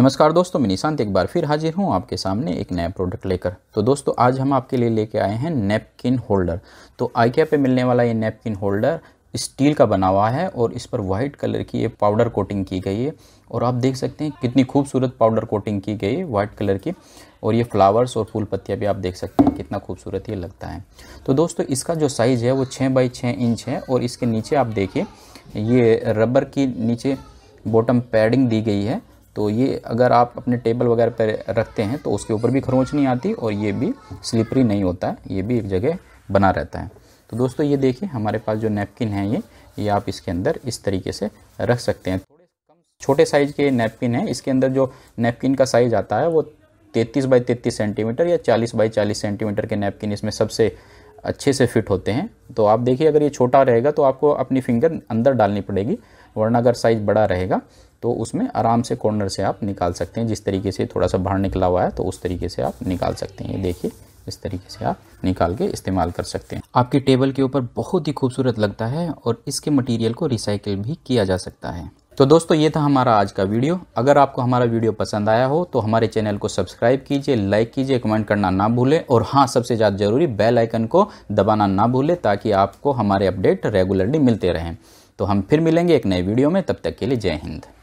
नमस्कार दोस्तों मैं निशांत एक बार फिर हाजिर हूँ आपके सामने एक नया प्रोडक्ट लेकर तो दोस्तों आज हम आपके लिए लेके आए हैं नैपकिन होल्डर तो आइकिया पे मिलने वाला ये नैपकिन होल्डर स्टील का बना हुआ है और इस पर वाइट कलर की ये पाउडर कोटिंग की गई है और आप देख सकते हैं कितनी खूबसूरत पाउडर कोटिंग की गई है वाइट कलर की और ये फ्लावर्स और फूल पत्तियाँ भी आप देख सकते हैं कितना खूबसूरत ये लगता है तो दोस्तों इसका जो साइज़ है वो छः बाई छः इंच है और इसके नीचे आप देखिए ये रबर की नीचे बॉटम पैडिंग दी गई है तो ये अगर आप अपने टेबल वगैरह पर रखते हैं तो उसके ऊपर भी खरोंच नहीं आती और ये भी स्लिपरी नहीं होता है ये भी एक जगह बना रहता है तो दोस्तों ये देखिए हमारे पास जो नैपकिन है ये ये आप इसके अंदर इस तरीके से रख सकते हैं थोड़े कम छोटे साइज़ के नैपकिन है इसके अंदर जो नैपकिन का साइज़ आता है वो तैतीस बाई तैतीस सेंटीमीटर या चालीस बाई चालीस सेंटीमीटर के नैपकिन इसमें सबसे अच्छे से फिट होते हैं तो आप देखिए अगर ये छोटा रहेगा तो आपको अपनी फिंगर अंदर डालनी पड़ेगी वरना अगर साइज़ बड़ा रहेगा तो उसमें आराम से कॉर्नर से आप निकाल सकते हैं जिस तरीके से थोड़ा सा बाहर निकला हुआ है तो उस तरीके से आप निकाल सकते हैं ये देखिए इस तरीके से आप निकाल के इस्तेमाल कर सकते हैं आपके टेबल के ऊपर बहुत ही खूबसूरत लगता है और इसके मटेरियल को रिसाइकिल भी किया जा सकता है तो दोस्तों ये था हमारा आज का वीडियो अगर आपको हमारा वीडियो पसंद आया हो तो हमारे चैनल को सब्सक्राइब कीजिए लाइक कीजिए कमेंट करना ना भूलें और हाँ सबसे ज़्यादा ज़रूरी बेल आइकन को दबाना ना भूलें ताकि आपको हमारे अपडेट रेगुलरली मिलते रहें तो हम फिर मिलेंगे एक नए वीडियो में तब तक के लिए जय हिंद